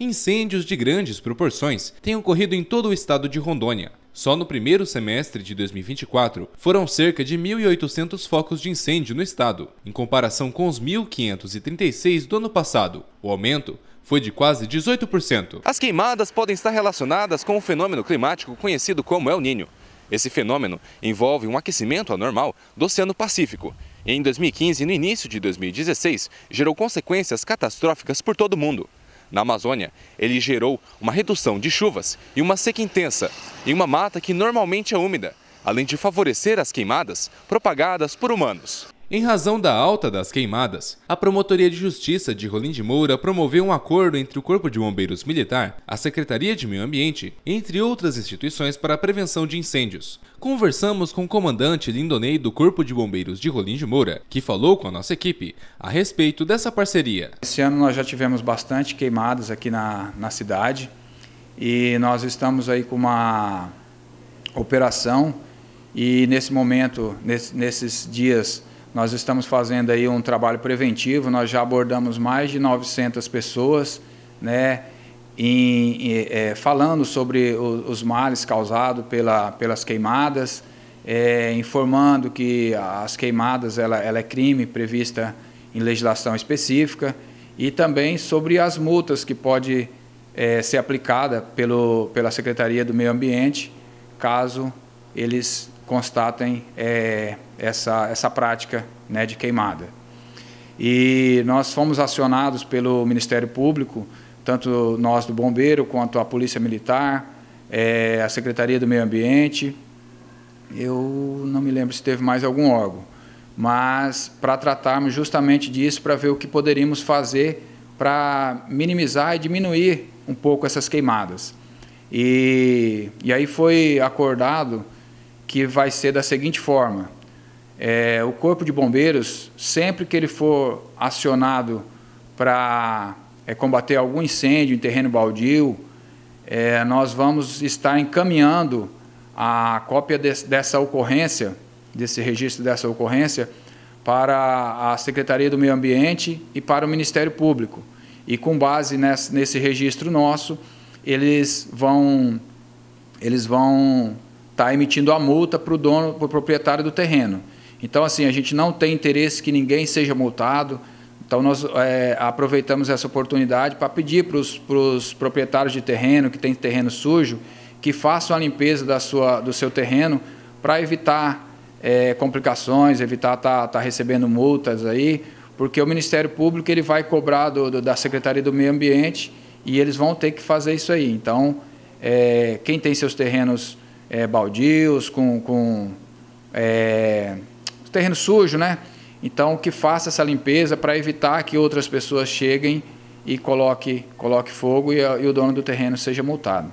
Incêndios de grandes proporções têm ocorrido em todo o estado de Rondônia. Só no primeiro semestre de 2024 foram cerca de 1.800 focos de incêndio no estado, em comparação com os 1.536 do ano passado. O aumento foi de quase 18%. As queimadas podem estar relacionadas com o fenômeno climático conhecido como El Niño. Esse fenômeno envolve um aquecimento anormal do Oceano Pacífico. E em 2015 e no início de 2016, gerou consequências catastróficas por todo o mundo na Amazônia. Ele gerou uma redução de chuvas e uma seca intensa em uma mata que normalmente é úmida, além de favorecer as queimadas propagadas por humanos. Em razão da alta das queimadas, a Promotoria de Justiça de Rolim de Moura promoveu um acordo entre o Corpo de Bombeiros Militar, a Secretaria de Meio Ambiente, entre outras instituições para a prevenção de incêndios. Conversamos com o comandante Lindonei do Corpo de Bombeiros de Rolim de Moura, que falou com a nossa equipe a respeito dessa parceria. Esse ano nós já tivemos bastante queimadas aqui na, na cidade e nós estamos aí com uma operação e nesse momento, nesse, nesses dias nós estamos fazendo aí um trabalho preventivo, nós já abordamos mais de 900 pessoas, né, em, é, falando sobre o, os males causados pela, pelas queimadas, é, informando que as queimadas ela, ela é crime prevista em legislação específica e também sobre as multas que pode é, ser aplicada pelo, pela Secretaria do Meio Ambiente caso eles constatem é, essa, essa prática né, de queimada. E nós fomos acionados pelo Ministério Público, tanto nós do Bombeiro quanto a Polícia Militar, é, a Secretaria do Meio Ambiente. Eu não me lembro se teve mais algum órgão, mas para tratarmos justamente disso, para ver o que poderíamos fazer para minimizar e diminuir um pouco essas queimadas. E, e aí foi acordado que vai ser da seguinte forma: é, o corpo de bombeiros, sempre que ele for acionado para é, combater algum incêndio em terreno baldio, é, nós vamos estar encaminhando a cópia de, dessa ocorrência, desse registro dessa ocorrência, para a Secretaria do Meio Ambiente e para o Ministério Público. E com base nesse, nesse registro nosso, eles vão, eles vão está emitindo a multa para o dono, para o proprietário do terreno. Então, assim, a gente não tem interesse que ninguém seja multado. Então, nós é, aproveitamos essa oportunidade para pedir para os proprietários de terreno que têm terreno sujo que façam a limpeza da sua, do seu terreno para evitar é, complicações, evitar estar tá, tá recebendo multas aí, porque o Ministério Público ele vai cobrar do, do, da Secretaria do Meio Ambiente e eles vão ter que fazer isso aí. Então, é, quem tem seus terrenos é, baldios, com, com é, terreno sujo, né? Então, que faça essa limpeza para evitar que outras pessoas cheguem e coloque, coloque fogo e, e o dono do terreno seja multado.